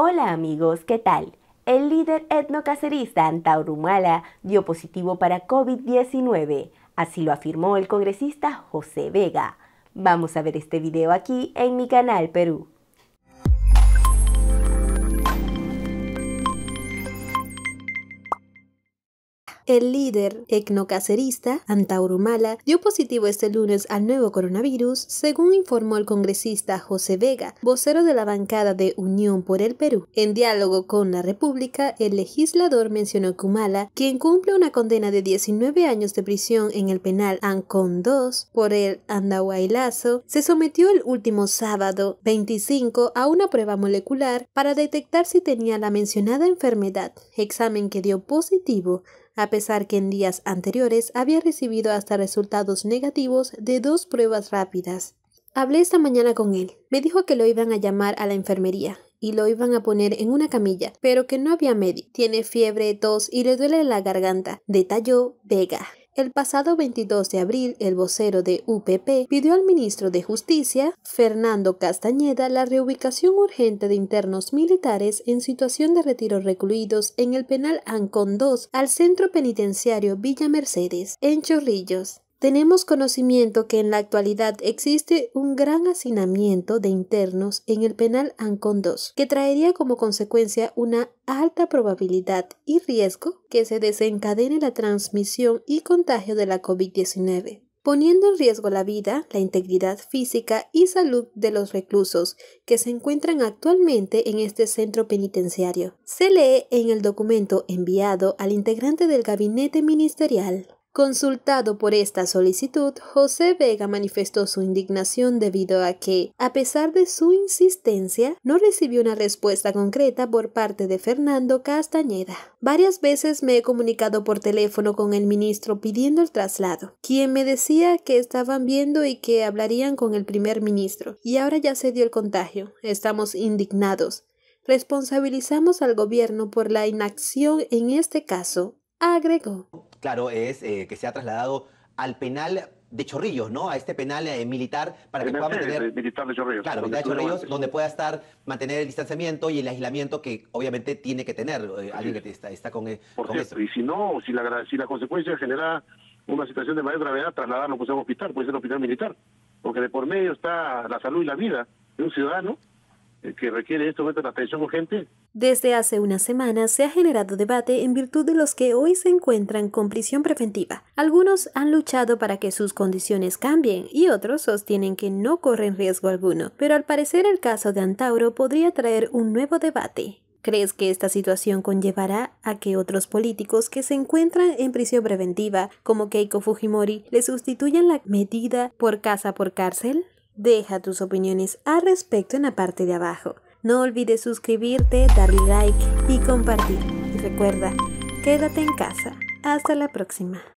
Hola amigos, ¿qué tal? El líder etnocacerista Antaurumala dio positivo para COVID-19, así lo afirmó el congresista José Vega. Vamos a ver este video aquí en mi canal Perú. el líder etnocacerista Antaurumala dio positivo este lunes al nuevo coronavirus, según informó el congresista José Vega, vocero de la bancada de Unión por el Perú. En diálogo con la República, el legislador mencionó que Humala, quien cumple una condena de 19 años de prisión en el penal Ancon 2 por el Andahuaylazo, se sometió el último sábado 25 a una prueba molecular para detectar si tenía la mencionada enfermedad, examen que dio positivo a pesar que en días anteriores había recibido hasta resultados negativos de dos pruebas rápidas. Hablé esta mañana con él. Me dijo que lo iban a llamar a la enfermería y lo iban a poner en una camilla, pero que no había medio. Tiene fiebre, tos y le duele la garganta, detalló Vega. El pasado 22 de abril, el vocero de UPP pidió al ministro de Justicia, Fernando Castañeda, la reubicación urgente de internos militares en situación de retiro recluidos en el penal Ancon 2 al centro penitenciario Villa Mercedes, en Chorrillos. Tenemos conocimiento que en la actualidad existe un gran hacinamiento de internos en el penal Ancon 2, que traería como consecuencia una alta probabilidad y riesgo que se desencadene la transmisión y contagio de la COVID-19, poniendo en riesgo la vida, la integridad física y salud de los reclusos que se encuentran actualmente en este centro penitenciario. Se lee en el documento enviado al integrante del gabinete ministerial. Consultado por esta solicitud, José Vega manifestó su indignación debido a que, a pesar de su insistencia, no recibió una respuesta concreta por parte de Fernando Castañeda. Varias veces me he comunicado por teléfono con el ministro pidiendo el traslado, quien me decía que estaban viendo y que hablarían con el primer ministro, y ahora ya se dio el contagio. Estamos indignados. Responsabilizamos al gobierno por la inacción en este caso, agregó claro, es eh, que se ha trasladado al penal de Chorrillos, ¿no? A este penal eh, militar para que pueda mantener... El militar de Chorrillos. Claro, militar de Chorrillos, donde pueda estar, mantener el distanciamiento y el aislamiento que obviamente tiene que tener eh, alguien que está, está con, e, Por eso. y si no, si la, la consecuencia genera una situación de mayor gravedad, trasladarlo pues, a un hospital, puede ser un hospital militar, porque de por medio está la salud y la vida de un ciudadano eh, que requiere esto atención urgente? Desde hace una semana se ha generado debate en virtud de los que hoy se encuentran con prisión preventiva. Algunos han luchado para que sus condiciones cambien y otros sostienen que no corren riesgo alguno, pero al parecer el caso de Antauro podría traer un nuevo debate. ¿Crees que esta situación conllevará a que otros políticos que se encuentran en prisión preventiva, como Keiko Fujimori, le sustituyan la medida por casa por cárcel? Deja tus opiniones al respecto en la parte de abajo. No olvides suscribirte, darle like y compartir. Y recuerda, quédate en casa. Hasta la próxima.